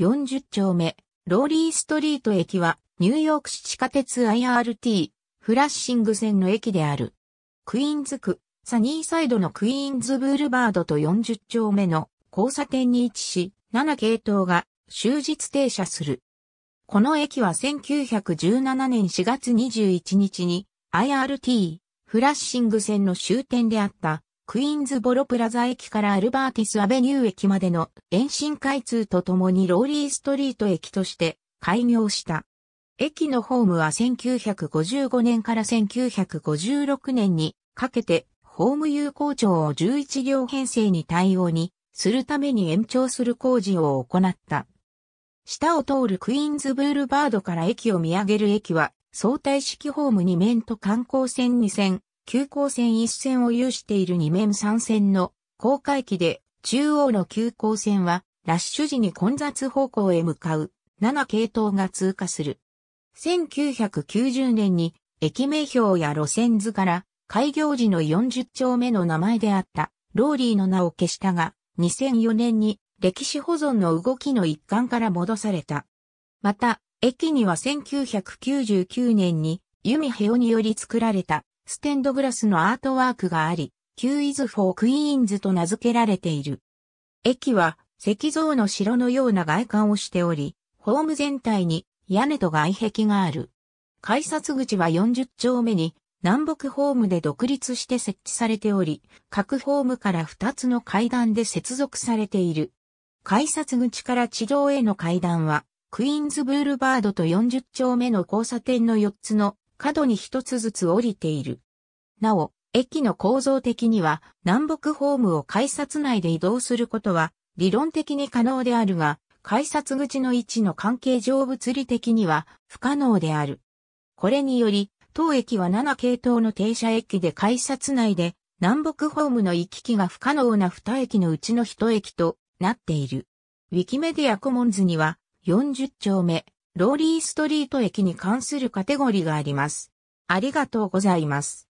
40丁目、ローリーストリート駅は、ニューヨーク市地下鉄 IRT、フラッシング線の駅である。クイーンズ区、サニーサイドのクイーンズブールバードと40丁目の交差点に位置し、7系統が終日停車する。この駅は1917年4月21日に IRT、フラッシング線の終点であったクイーンズボロプラザ駅からアルバーティスアベニュー駅までの延伸開通とともにローリーストリート駅として開業した。駅のホームは1955年から1956年にかけてホーム有効庁を11両編成に対応にするために延長する工事を行った。下を通るクイーンズブールバードから駅を見上げる駅は相対式ホーム2面と観光線2線、急行線一線を有している二面三線の高架機で、中央の急行線は、ラッシュ時に混雑方向へ向かう、7系統が通過する。1990年に、駅名標や路線図から、開業時の40丁目の名前であった、ローリーの名を消したが、2004年に、歴史保存の動きの一環から戻された。また、駅には1999年に、弓ミヘオにより作られたステンドグラスのアートワークがあり、Q is for Queens と名付けられている。駅は石像の城のような外観をしており、ホーム全体に屋根と外壁がある。改札口は40丁目に南北ホームで独立して設置されており、各ホームから2つの階段で接続されている。改札口から地上への階段は、クイーンズブールバードと40丁目の交差点の4つの角に一つずつ降りている。なお、駅の構造的には南北ホームを改札内で移動することは理論的に可能であるが、改札口の位置の関係上物理的には不可能である。これにより、当駅は7系統の停車駅で改札内で南北ホームの行き来が不可能な2駅のうちの1駅となっている。ウィキメディアコモンズには40丁目、ローリーストリート駅に関するカテゴリがあります。ありがとうございます。